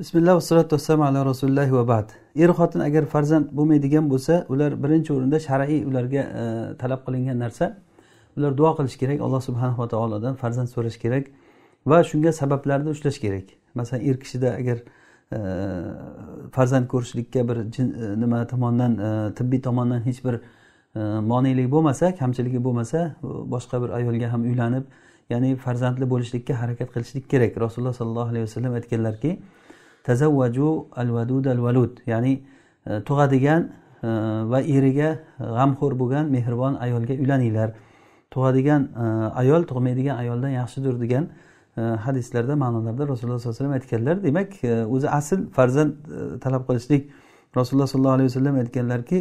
bismillah vassalatu vassalamu ala rasulillahi va bad er xotin agar farzand bo'lmaydigan bo'lsa ular birinchi o'rinda shar'iy ularga e, talab qilingan narsa ular duo qilish kerak alloh subhanava taolodan farzand so'rash kerak va shunga sabablarni ushlash kerak masalan er kishida agar e, farzand ko'rishlikka bir e, nima tomondan e, tibbiy tomondan hech bir e, monelik bo'lmasa kamchiligi bo'lmasa boshqa bir ayolga ham uylanib ya'ni farzandli bo'lishlikka harakat qilishlik kerak rasululloh sollallohu alayhi vasallam aytganlarki tazavvaju al vadud al valud ya'ni tug'adigan va eriga g'amxo'r bo'lgan mehribon ayolga uylaninglar tug'adigan ayol tug'maydigan ayoldan yaxshidir degan hadislarda ma'nolarda rasululloh sollallohu alayhi vasallam aytganlar demak o'zi asl farzand talab qilishlik rasululloh sollallohu alayhi vasallam aytganlarki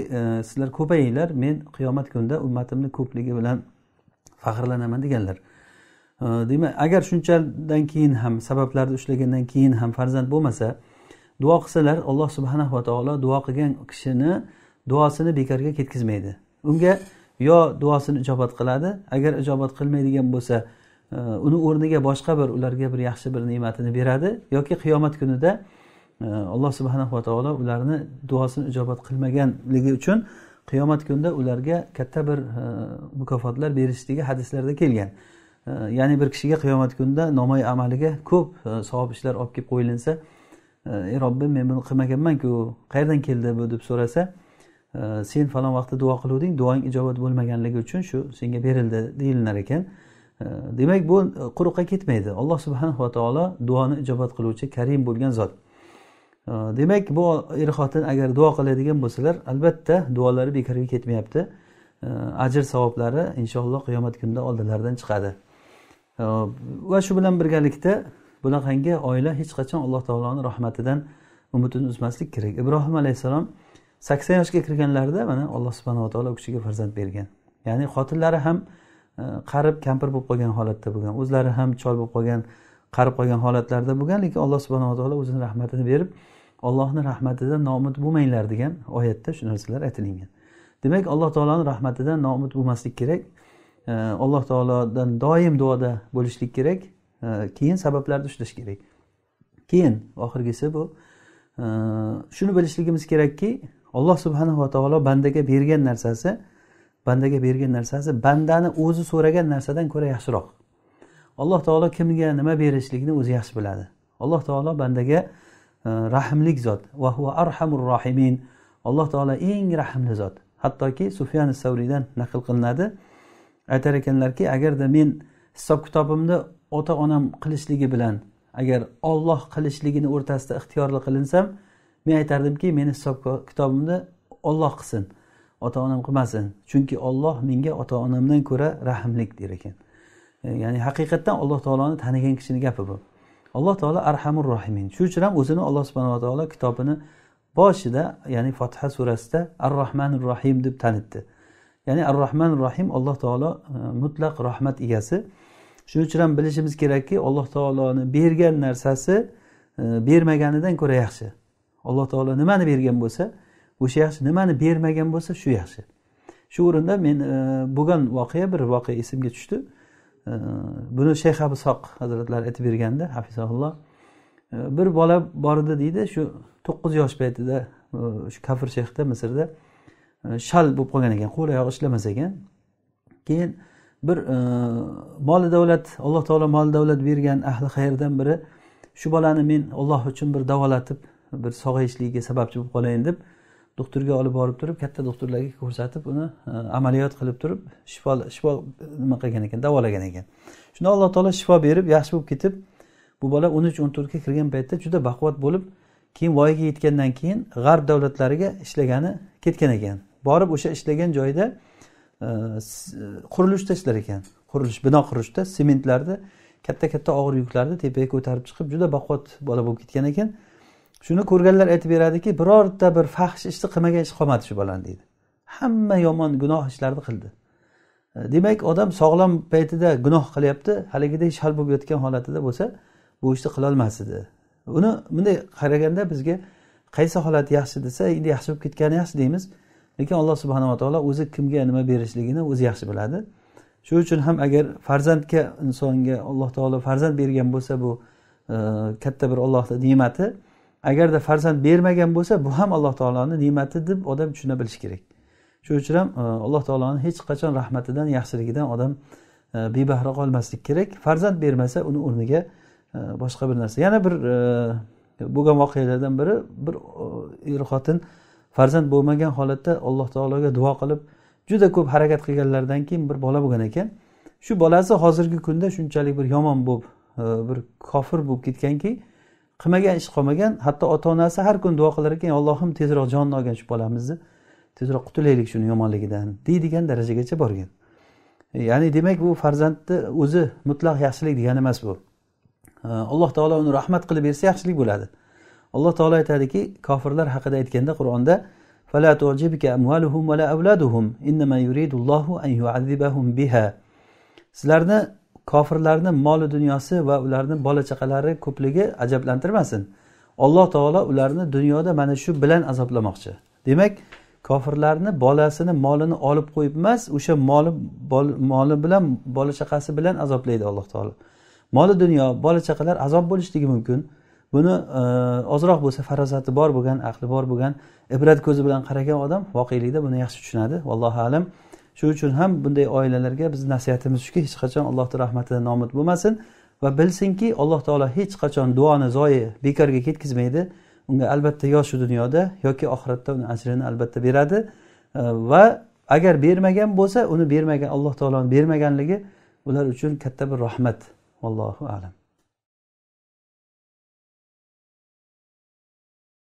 sizlar ko'payinglar men qiyomat kunida ummatimni ko'pligi bilan faxrlanaman deganlar demak agar shunchadan keyin ham sabablarni ushlagandan keyin ham farzand bo'lmasa duo qilsalar alloh subhana va taolo duo qilgan kishini duosini bekorga ketkazmaydi unga yo duosini ijobat qiladi agar ijobat qilmaydigan bo'lsa e, uni o'rniga boshqa bir ularga bir yaxshi bir ne'matini beradi yoki qiyomat kunida e, alloh subhana va taolo ularni duosini ijobat qilmaganligi uchun qiyomat kunida ularga katta bir e, mukofotlar berishligi hadislarda kelgan ya'ni bir kishiga qiyomat kunida nomay amaliga ko'p e, savob ishlar olib kelib qo'yilinsa e, ey robbim men buni qilmaganmanku qayerdan keldi bu deb so'rasa e, sen falon vaqtda duo qiluvding duoing ijobat bo'lmaganligi uchun shu senga berildi deyilinar ekan demak bu quruqqa ketmaydi alloh va taolo duoni ijobat qiluvchi karim bo'lgan zot demak bu er xotin agar duo qiladigan bo'lsalar albatta duolari bekorga ketmayapti ajr savoblari inshaalloh qiyomat kunida oldilaridan chiqadi va shu bilan birgalikda bunaqangi oila hech qachon alloh taoloni rahmatidan umidini uzmaslik kerak ibrohim alayhissalom sakson yoshga kirganlarida mana alloh subhanava taolo u kishiga farzand bergan ya'ni xotinlari ham e, qarib kampir bo'lib qolgan holatda bo'lgan o'zlari ham chol bo'lib qolgan qarib qolgan holatlarda bo'lgan lekin alloh subhanava taolo o'zini rahmatini berib allohni rahmatidan noumid bo'lmanglar degan oyatda shu narsalar aytilingan demak alloh taoloni rahmatidan noumid bo'lmaslik kerak alloh taolodan doim duoda bo'lishlik kerak keyin sabablarni ushlash kerak keyin oxirgisi bu shuni bilishligimiz kerakki alloh subhanava taolo bandaga bergan narsasi bandaga bergan narsasi bandani o'zi so'ragan narsadan ko'ra yaxshiroq alloh taolo kimga nima berishlikni o'zi yaxshi biladi alloh taolo bandaga e, rahmlik zot va huva arhamur rohimin alloh taolo eng rahmli zot hattoki sufyan savriydan naql qilinadi aytar ekanlarki agarda men hisob kitobimni ota onam qilishligi bilan agar olloh qilishligini o'rtasida ixtiyorli qilinsam men aytardimki meni hisob kitobimni olloh qilsin ota onam qilmasin chunki olloh menga ota onamdan ko'ra rahmlik der ekan e, ya'ni haqiqatdan alloh taoloni tanigan kishini gapi bu alloh taolo arhamur rohimin shuning uchun ham o'zini alloh subhanava taolo kitobini boshida ya'ni fotiha surasida ar rohmanir rohim deb tanitdi ya'ni ar rohmanir rohim alloh taolo e, mutlaq rahmat egasi shuning uchun ham bilishimiz kerakki alloh taoloni bergan narsasi e, bermaganidan ko'ra yaxshi alloh taolo nimani bergan bo'lsa o'sha yaxshi nimani bermagan bo'lsa shu yaxshi shu o'rinda men e, bo'lgan voqea bir voqea esimga tushdi buni shayx soq hazratlari aytib berganda hafizaulloh bir bola bor edi deydi shu to'qqiz yosh paytida shu kafir shayxda misrda shal bo'lib qolgan ekan qo'l oyog'i ishlamas ekan keyin bir e, moli davlat alloh taolo mol davlat bergan ahli xayrdan biri shu bolani men olloh uchun bir davolatib bir sog'ayishligiga sababchi bo'lib qolayin deb doktorga olib borib turib katta doktorlarga ko'rsatib uni e, amaliyot qilib turib shifo shifo nima qilgan ekan davolagan ekan shunda alloh taolo shifo berib yaxshi bo'lib ketib bu bola o'n uch o'n to'rtga kirgan paytda juda baquvvat bo'lib keyin voyaga yetgandan keyin g'arb davlatlariga ishlagani ketgan ekan borib o'sha ishlagan joyida e, qurilishda ishlar ekan qurilish bino qurishda sementlarni katta katta og'ir yuklarni tepaga ko'tarib chiqib juda baquvvat bola bo'lib ketgan ekan shuni ko'rganlar aytib beradiki birorta bir fahsh ishni qilmagan ish qolmadi shu bolani deydi hamma yomon gunoh ishlarni qildi e, demak odam sog'lom paytida gunoh qilyapti haligiday shal bo'lib yotgan holatida bo'lsa bu ishni qilolmas edi uni bunday qaraganda bizga qaysi holat yaxshi desa endi yaxshi bo'lib ketgani yaxshi deymiz lekin alloh subhanava taolo o'zi kimga nima berishligini o'zi yaxshi biladi shuning uchun ham agar farzandga insonga alloh taolo farzand bergan bo'lsa bu e, katta bir ollohni ne'mati agarda farzand bermagan bo'lsa bu ham alloh taoloni ne'mati deb odam tushuna bilishi kerak shuning uchun ham e, alloh taoloni hech qachon rahmatidan yaxshiligidan odam e, bebahra qolmaslik kerak farzand bermasa uni o'rniga e, boshqa bir narsa yana bir e, bo'lgan voqealardan biri bir e, er xotin farzand bo'lmagan holatda alloh taologa duo qilib juda ko'p harakat qilganlaridan keyin bir bola bo'lgan ekan shu bolasi hozirgi kunda shunchalik bir yomon bo'lib e, bir kofir bo'lib ketganki qilmagan ish qolmagan hatto ota onasi har kun duo qilar ekan allohim tezroq jonini olgin shu bolamizni tezroq qutulaylik shuni yomonligidan deydigan darajagacha borgan ya'ni demak bu farzandni o'zi mutlaq yaxshilik degani emas bu e, alloh taolo uni rahmat qilib bersa yaxshilik bo'ladi alloh taolo aytadiki kofirlar haqida aytganda qur'onda sizlarni kofirlarni moli dunyosi va ularni bola chaqalari ko'pligi ajablantirmasin alloh taolo ularni dunyoda mana shu bilan azoblamoqchi demak kofirlarni bolasini molini olib qo'yib emas o'sha moli moli bilan bola chaqasi bilan azoblaydi alloh taolo moli dunyo bola chaqalar azob bo'lishligi mumkin buni e, ozroq bo'lsa farosati bor bo'lgan aqli bor bo'lgan ibrat ko'zi bilan qaragan odam voqelikda buni yaxshi tushunadi vallohu alam shuning uchun ham bunday oilalarga bizni nasihatimiz shuki hech qachon allohni rahmatidan nomud bo'lmasin va bilsinki alloh taolo hech qachon duoni zoyi bekorga ketkazmaydi unga albatta yo shu dunyoda yoki oxiratda uni ajrini albatta beradi e, va agar bermagan bo'lsa uni bermagan alloh taoloni bermaganligi ular uchun katta bir rahmat vallohu alam